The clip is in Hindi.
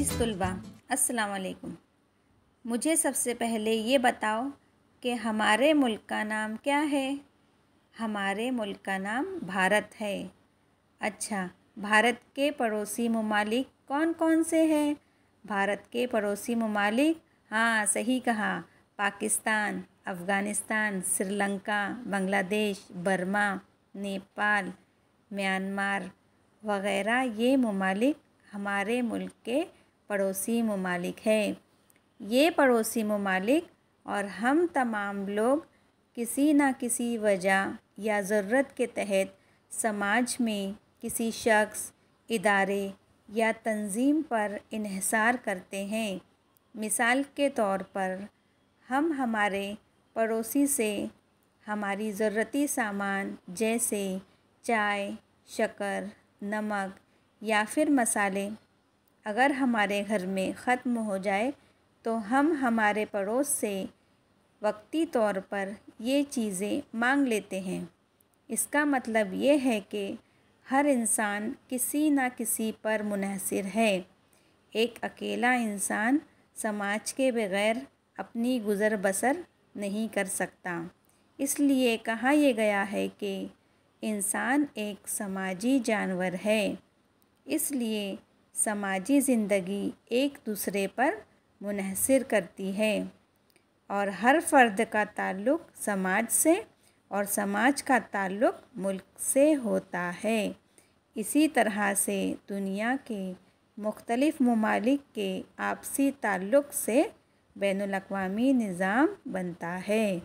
अज़ीज़ तलबा असलकुम मुझे सबसे पहले ये बताओ कि हमारे मुल्क का नाम क्या है हमारे मुल्क का नाम भारत है अच्छा भारत के पड़ोसी ममालिक कौन कौन से हैं भारत के पड़ोसी ममालिक हाँ सही कहा पाकिस्तान अफ़गानिस्तान श्रीलंका बांग्लादेश बर्मा नेपाल म्यांमार वगैरह ये ममालिक हमारे मुल्क के पड़ोसी ममालिक है ये पड़ोसी ममालिक और हम तमाम लोग किसी ना किसी वजह या ज़रूरत के तहत समाज में किसी शख्स इदारे या तंजीम पर इहसार करते हैं मिसाल के तौर पर हम हमारे पड़ोसी से हमारी ज़रूरती सामान जैसे चाय शक्कर नमक या फिर मसाले अगर हमारे घर में ख़त्म हो जाए तो हम हमारे पड़ोस से वक्ती तौर पर ये चीज़ें मांग लेते हैं इसका मतलब ये है कि हर इंसान किसी न किसी पर मुनहसर है एक अकेला इंसान समाज के बगैर अपनी गुज़र बसर नहीं कर सकता इसलिए कहा यह गया है कि इंसान एक समाजी जानवर है इसलिए समाजी ज़िंदगी एक दूसरे पर मुनहसर करती है और हर फर्द का ताल्लुक समाज से और समाज का ताल्लुक मुल्क से होता है इसी तरह से दुनिया के मुख्तलिफ़ ममालिक के आपसी ताल्लुक से बैन अवी निज़ाम बनता है